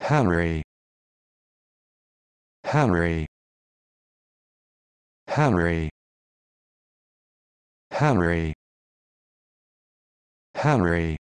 Henry Henry Henry Henry Henry